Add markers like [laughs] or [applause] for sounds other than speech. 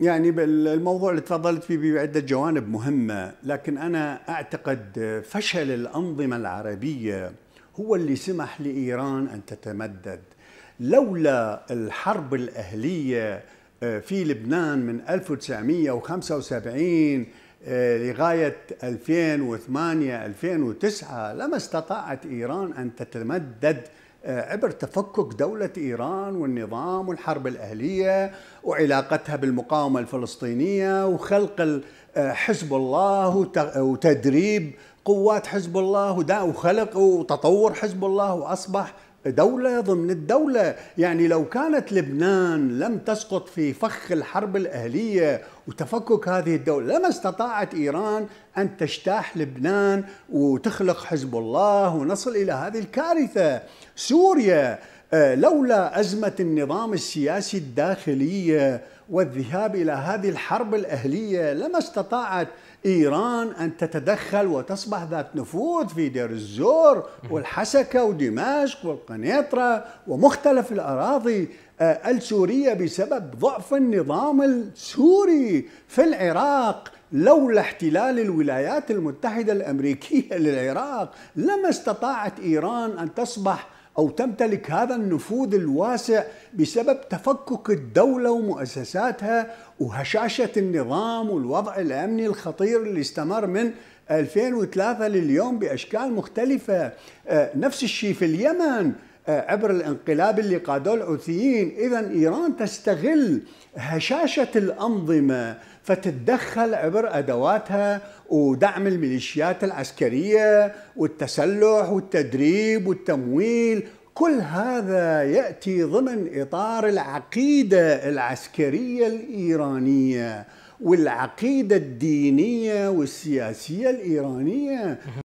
يعني بالموضوع اللي تفضلت فيه بعدة جوانب مهمة لكن أنا أعتقد فشل الأنظمة العربية هو اللي سمح لإيران أن تتمدد لولا الحرب الأهلية آه، في لبنان من 1975 آه، لغاية 2008 2009 لما استطاعت إيران أن تتمدد آه، عبر تفكك دولة إيران والنظام والحرب الأهلية وعلاقتها بالمقاومة الفلسطينية وخلق آه، حزب الله وتدريب قوات حزب الله وخلق وتطور حزب الله وأصبح دولة ضمن الدولة يعني لو كانت لبنان لم تسقط في فخ الحرب الأهلية وتفكك هذه الدولة لما استطاعت إيران أن تجتاح لبنان وتخلق حزب الله ونصل إلى هذه الكارثة سوريا آه، لولا أزمة النظام السياسي الداخلي آه، والذهاب إلى هذه الحرب الأهلية لما استطاعت إيران أن تتدخل وتصبح ذات نفوذ في دير الزور والحسكة ودمشق والقنيطرة ومختلف الأراضي آه، السورية بسبب ضعف النظام السوري في العراق لولا احتلال الولايات المتحدة الأمريكية [laughs] للعراق لما استطاعت إيران أن تصبح أو تمتلك هذا النفوذ الواسع بسبب تفكك الدولة ومؤسساتها وهشاشة النظام والوضع الأمني الخطير اللي استمر من 2003 لليوم بأشكال مختلفة آه، نفس الشيء في اليمن عبر الانقلاب اللي قادوه الحوثيين اذا ايران تستغل هشاشه الانظمه فتتدخل عبر ادواتها ودعم الميليشيات العسكريه والتسلح والتدريب والتمويل كل هذا ياتي ضمن اطار العقيده العسكريه الايرانيه والعقيده الدينيه والسياسيه الايرانيه